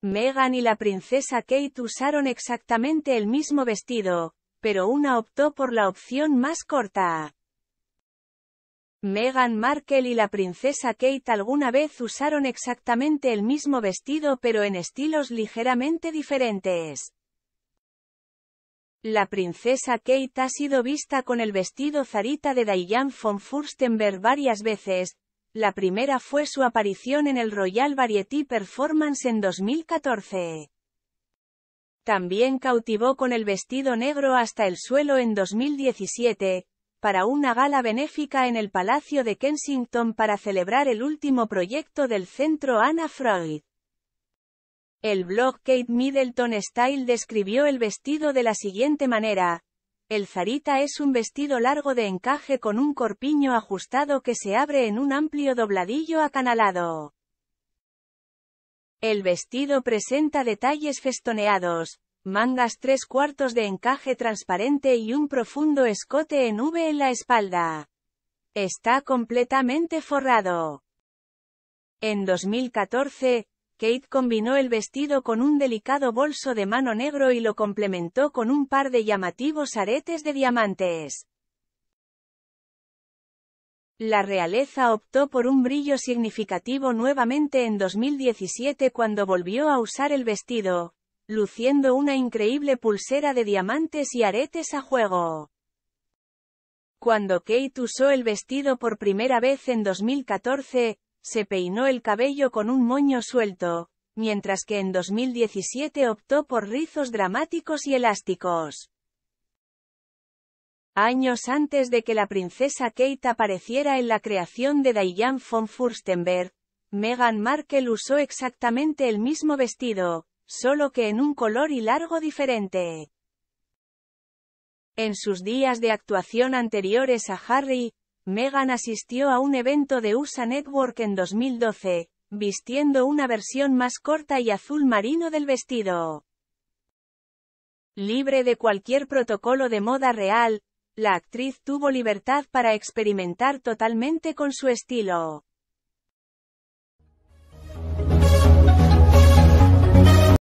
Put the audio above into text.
Meghan y la princesa Kate usaron exactamente el mismo vestido, pero una optó por la opción más corta. Meghan Markle y la princesa Kate alguna vez usaron exactamente el mismo vestido pero en estilos ligeramente diferentes. La princesa Kate ha sido vista con el vestido zarita de Diane von Furstenberg varias veces, la primera fue su aparición en el Royal Variety Performance en 2014. También cautivó con el vestido negro hasta el suelo en 2017, para una gala benéfica en el Palacio de Kensington para celebrar el último proyecto del centro Anna Freud. El blog Kate Middleton Style describió el vestido de la siguiente manera, el zarita es un vestido largo de encaje con un corpiño ajustado que se abre en un amplio dobladillo acanalado. El vestido presenta detalles festoneados, mangas tres cuartos de encaje transparente y un profundo escote en V en la espalda. Está completamente forrado. En 2014, Kate combinó el vestido con un delicado bolso de mano negro y lo complementó con un par de llamativos aretes de diamantes. La realeza optó por un brillo significativo nuevamente en 2017 cuando volvió a usar el vestido, luciendo una increíble pulsera de diamantes y aretes a juego. Cuando Kate usó el vestido por primera vez en 2014, se peinó el cabello con un moño suelto, mientras que en 2017 optó por rizos dramáticos y elásticos. Años antes de que la princesa Kate apareciera en la creación de Diane von Furstenberg, Meghan Markle usó exactamente el mismo vestido, solo que en un color y largo diferente. En sus días de actuación anteriores a Harry, Megan asistió a un evento de USA Network en 2012, vistiendo una versión más corta y azul marino del vestido. Libre de cualquier protocolo de moda real, la actriz tuvo libertad para experimentar totalmente con su estilo.